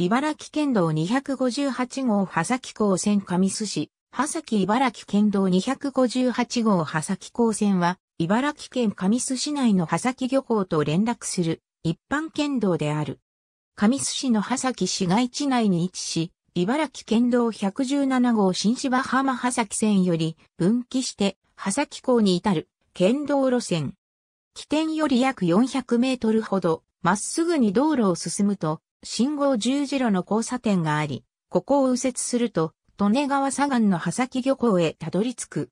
茨城県道258号羽崎港線上須市、羽崎茨城県道258号羽崎港線は、茨城県上須市内の羽崎漁港と連絡する一般県道である。上須市の羽崎市街地内に位置し、茨城県道117号新芝浜羽崎線より分岐して羽崎港に至る県道路線。起点より約400メートルほど、まっすぐに道路を進むと、信号十字路の交差点があり、ここを右折すると、利根川左岸の波崎漁港へたどり着く。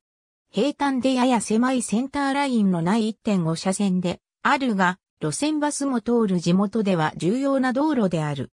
平坦でやや狭いセンターラインのない1.5車線で、あるが、路線バスも通る地元では重要な道路である。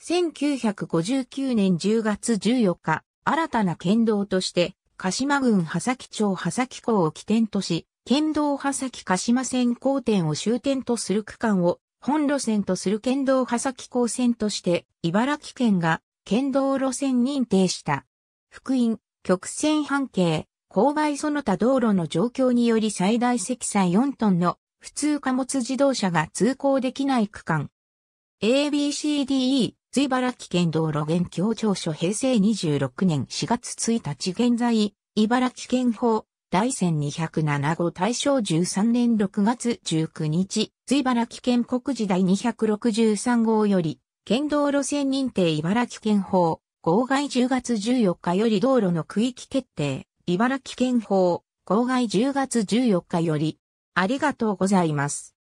1959年10月14日、新たな県道として、鹿島郡波崎町波崎港を起点とし、県道波崎鹿島線交点を終点とする区間を本路線とする県道波崎港線として、茨城県が県道路線認定した。福音、曲線半径、郊外その他道路の状況により最大積載4トンの普通貨物自動車が通行できない区間。ABCDE、茨城県道路現況調書平成26年4月1日現在、茨城県法、第1207号大正13年6月19日、茨城県国時第263号より、県道路線認定茨城県法、号外10月14日より道路の区域決定、茨城県法、号外10月14日より、ありがとうございます。